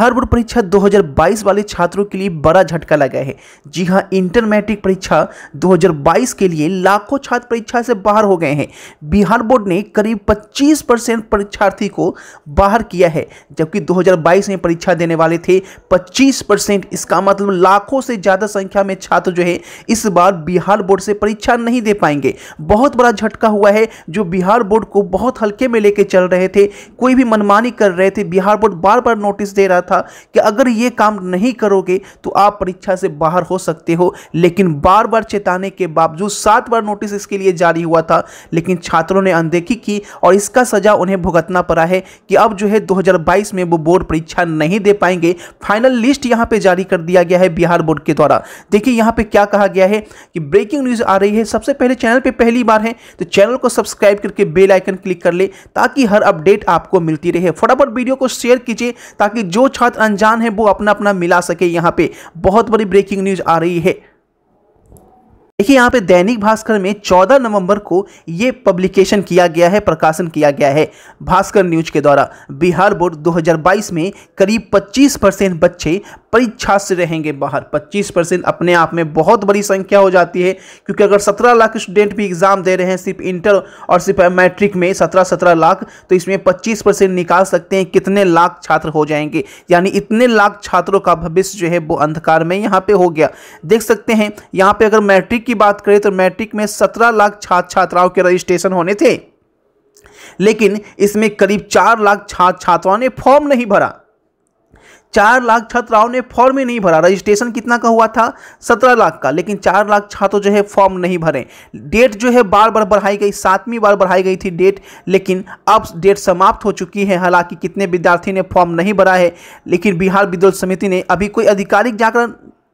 Bihar board परीक्षा 2022 वाले छात्रों के लिए बड़ा झटका लगा है जी हां इंटर मैट्रिक परीक्षा 2022 के लिए लाखों छात्र परीक्षा से बाहर हो गए हैं बिहार बोर्ड ने करीब 25 परसेंट परीक्षार्थी को बाहर किया है जबकि 2022 में परीक्षा देने वाले थे 25 परसेंट इसका मतलब लाखों से ज़्यादा संख्या में छात्र जो है इस बार बिहार बोर्ड से परीक्षा नहीं दे पाएंगे बहुत बड़ा झटका हुआ है जो बिहार बोर्ड को बहुत हल्के में लेके चल रहे थे कोई भी मनमानी कर रहे थे बिहार बोर्ड बार बार नोटिस दे रहा था कि अगर ये काम नहीं करोगे तो आप परीक्षा से बाहर हो सकते हो लेकिन बार बार चेताने के बावजूद सात बार नोटिस इसके लिए जारी हुआ था लेकिन छात्रों ने अनदेखी की और इसका सजा उन्हें भुगतना पड़ा है कि अब जो है 2022 में वो बोर्ड परीक्षा नहीं दे पाएंगे फाइनल लिस्ट यहाँ पर जारी कर दिया गया है बिहार बोर्ड के द्वारा देखिए यहाँ पर क्या कहा गया है कि ब्रेकिंग न्यूज़ आ रही है सबसे पहले चैनल पर पहली बार है तो चैनल को सब्सक्राइब करके बेल आइकन क्लिक कर ले ताकि हर अपडेट आपको मिलती रहे फटाफट वीडियो को शेयर कीजिए ताकि जो छात्र अनजान है वो अपना अपना मिला सके यहाँ पे बहुत बड़ी ब्रेकिंग न्यूज आ रही है देखिए यहाँ पे दैनिक भास्कर में 14 नवंबर को ये पब्लिकेशन किया गया है प्रकाशन किया गया है भास्कर न्यूज के द्वारा बिहार बोर्ड 2022 में करीब 25 परसेंट बच्चे परीक्षा से रहेंगे बाहर 25 परसेंट अपने आप में बहुत बड़ी संख्या हो जाती है क्योंकि अगर 17 लाख स्टूडेंट भी एग्ज़ाम दे रहे हैं सिर्फ इंटर और सिर्फ मैट्रिक में सत्रह सत्रह लाख तो इसमें पच्चीस परसेंट निकाल सकते हैं कितने लाख छात्र हो जाएंगे यानी इतने लाख छात्रों का भविष्य जो है वो अंधकार में यहाँ पर हो गया देख सकते हैं यहाँ पर अगर मैट्रिक की बात करें तो मैट्रिक में सत्रह लाख छात्र छात्राओं के रजिस्ट्रेशन होने थे लेकिन इसमें करीब चार लाख छात्र छात्राओं ने फॉर्म नहीं भरा चार लाख छात्राओं ने फॉर्म ही नहीं भरा रजिस्ट्रेशन कितना का हुआ था सत्रह लाख का लेकिन चार लाख छात्र जो है फॉर्म नहीं भरे डेट जो है बार बार बढ़ाई गई सातवीं बार बढ़ाई गई थी डेट लेकिन अब डेट समाप्त हो चुकी है हालांकि कितने विद्यार्थी ने फॉर्म नहीं भरा है लेकिन बिहार विद्युत समिति ने अभी कोई आधिकारिक जाकर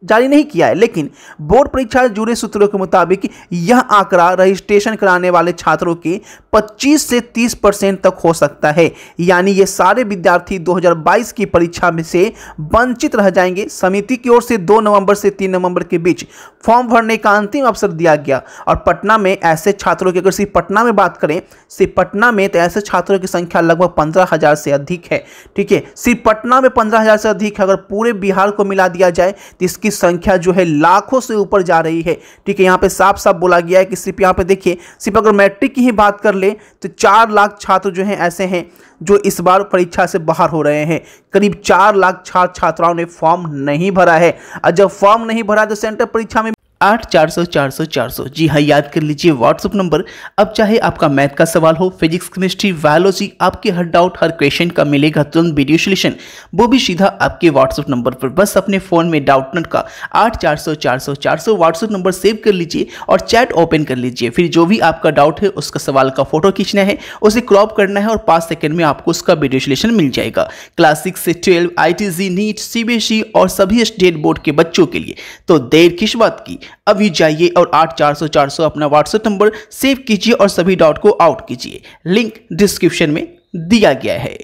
जारी नहीं किया है लेकिन बोर्ड परीक्षा से जुड़े सूत्रों के मुताबिक यह आंकड़ा रजिस्ट्रेशन कराने वाले छात्रों के 25 से 30 परसेंट तक हो सकता है यानी ये सारे विद्यार्थी 2022 की परीक्षा में से वंचित रह जाएंगे समिति की ओर से 2 नवंबर से 3 नवंबर के बीच फॉर्म भरने का अंतिम अवसर दिया गया और पटना में ऐसे छात्रों की अगर सिर्फ पटना में बात करें सिर्फ पटना में तो ऐसे छात्रों की संख्या लगभग पंद्रह से अधिक है ठीक है सिर्फ पटना में पंद्रह से अधिक है अगर पूरे बिहार को मिला दिया जाए तो इसकी संख्या जो है लाखों से ऊपर जा रही है ठीक है यहाँ पे साफ साफ बोला गया है कि सिर्फ यहाँ पे देखिए सिर्फ अगर मैट्रिक की ही बात कर ले तो चार लाख छात्र जो है ऐसे हैं जो इस बार परीक्षा से बाहर हो रहे हैं करीब चार लाख छात्र छात्राओं ने फॉर्म नहीं भरा है और जब फॉर्म नहीं भरा तो सेंटर परीक्षा में आठ चार सौ चार सौ चार सौ जी हाँ याद कर लीजिए व्हाट्सअप नंबर अब चाहे आपका मैथ का सवाल हो फिजिक्स केमिस्ट्री बायोलॉजी आपके हर डाउट हर क्वेश्चन का मिलेगा तुरंत वीडियो सोल्यूशन वो भी सीधा आपके व्हाट्सअप नंबर पर बस अपने फ़ोन में डाउटनट का आठ चार सौ चार सौ चार सौ व्हाट्सअप नंबर सेव कर लीजिए और चैट ओपन कर लीजिए फिर जो भी आपका डाउट है उसका सवाल का फोटो खींचना है उसे क्रॉप करना है और पाँच सेकेंड में आपको उसका वीडियो सोल्यूशन मिल जाएगा क्लास सिक्स से ट्वेल्व आई नीट सी और सभी स्टेट बोर्ड के बच्चों के लिए तो देर किस बात की अभी जाइए और आठ चार सौ चार सौ अपना व्हाट्सएप नंबर सेव कीजिए और सभी डाउट को आउट कीजिए लिंक डिस्क्रिप्शन में दिया गया है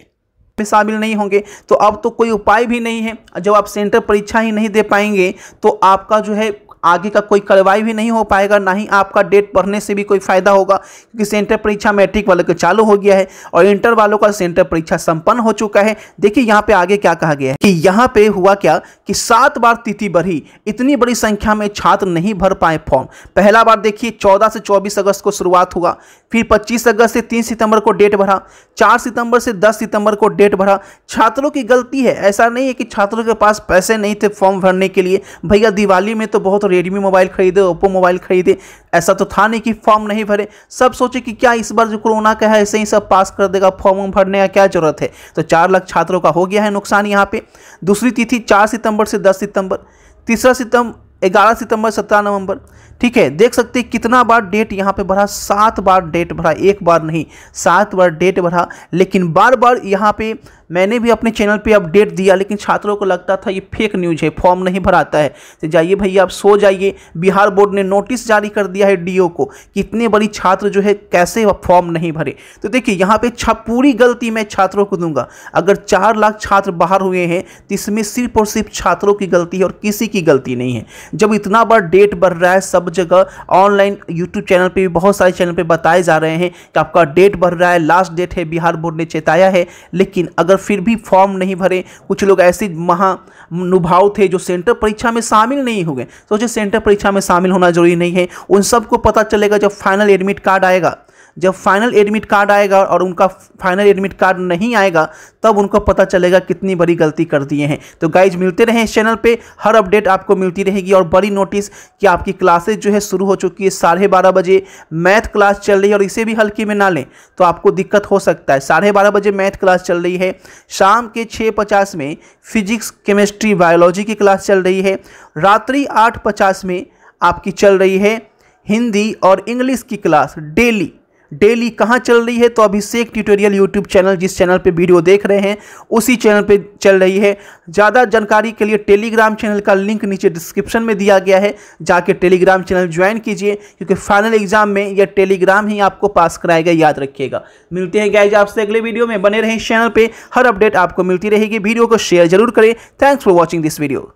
में शामिल नहीं होंगे तो अब तो कोई उपाय भी नहीं है जब आप सेंटर परीक्षा ही नहीं दे पाएंगे तो आपका जो है आगे का कोई कार्रवाई भी नहीं हो पाएगा ना ही आपका डेट पढ़ने से भी कोई फ़ायदा होगा क्योंकि सेंटर परीक्षा मैट्रिक वालों का चालू हो गया है और इंटर वालों का सेंटर परीक्षा संपन्न हो चुका है देखिए यहाँ पे आगे क्या कहा गया है कि यहाँ पे हुआ क्या कि सात बार तिथि बढ़ी इतनी बड़ी संख्या में छात्र नहीं भर पाए फॉर्म पहला बार देखिए चौदह से चौबीस अगस्त को शुरुआत हुआ फिर पच्चीस अगस्त से तीन सितंबर को डेट बढ़ा चार सितंबर से दस सितंबर को डेट बढ़ा छात्रों की गलती है ऐसा नहीं है कि छात्रों के पास पैसे नहीं थे फॉर्म भरने के लिए भैया दिवाली में तो बहुत रेडमी मोबाइल खरीदे ओप्पो मोबाइल खरीदे ऐसा तो था नहीं कि फॉर्म नहीं भरे सब सोचे कि क्या इस बार जो कोरोना का है ऐसे ही सब पास कर देगा फॉर्म भरने का क्या जरूरत है तो चार लाख छात्रों का हो गया है नुकसान यहाँ पे दूसरी तिथि चार सितंबर से दस सितंबर तीसरा सितंबर ग्यारह सितंबर सत्रह नवंबर ठीक है देख सकते हैं कितना बार डेट यहाँ पे भरा सात बार डेट भरा एक बार नहीं सात बार डेट भरा लेकिन बार बार यहाँ पे मैंने भी अपने चैनल पे अपडेट दिया लेकिन छात्रों को लगता था ये फेक न्यूज़ है फॉर्म नहीं भराता है तो जाइए भैया आप सो जाइए बिहार बोर्ड ने नोटिस जारी कर दिया है डीओ को कि इतने बड़ी छात्र जो है कैसे फॉर्म नहीं भरे तो देखिए यहाँ पे पूरी गलती मैं छात्रों को दूंगा अगर चार लाख छात्र बाहर हुए हैं तो इसमें सिर्फ और सिर्फ छात्रों की गलती है और किसी की गलती नहीं है जब इतना बार डेट बढ़ रहा है सब जगह ऑनलाइन यूट्यूब चैनल पर भी बहुत सारे चैनल पर बताए जा रहे हैं कि आपका डेट बढ़ रहा है लास्ट डेट है बिहार बोर्ड ने चेताया है लेकिन अगर फिर भी फॉर्म नहीं भरे कुछ लोग ऐसे महानुभाव थे जो सेंटर परीक्षा में शामिल नहीं हुए सोचे सेंटर परीक्षा में शामिल होना जरूरी नहीं है उन सबको पता चलेगा जब फाइनल एडमिट कार्ड आएगा जब फाइनल एडमिट कार्ड आएगा और उनका फाइनल एडमिट कार्ड नहीं आएगा तब उनको पता चलेगा कितनी बड़ी गलती कर दिए हैं तो गाइज मिलते रहें इस चैनल पर हर अपडेट आपको मिलती रहेगी और बड़ी नोटिस कि आपकी क्लासेज जो है शुरू हो चुकी है साढ़े बारह बजे मैथ क्लास चल रही है और इसे भी हल्की में ना लें तो आपको दिक्कत हो सकता है साढ़े बारह बजे मैथ क्लास चल रही है शाम के छः पचास में फिजिक्स केमिस्ट्री बायोलॉजी की क्लास चल रही है रात्रि आठ पचास में आपकी चल रही है हिंदी और इंग्लिश की क्लास डेली डेली कहाँ चल रही है तो अभिषेक ट्यूटोरियल यूट्यूब चैनल जिस चैनल पे वीडियो देख रहे हैं उसी चैनल पे चल रही है ज़्यादा जानकारी के लिए टेलीग्राम चैनल का लिंक नीचे डिस्क्रिप्शन में दिया गया है जाके टेलीग्राम चैनल ज्वाइन कीजिए क्योंकि फाइनल एग्जाम में यह टेलीग्राम ही आपको पास कराएगा याद रखिएगा मिलते हैं गाइज आपसे अगले वीडियो में बने रहें चैनल पर हर अपडेट आपको मिलती रहेगी वीडियो को शेयर जरूर करें thanks for watching this video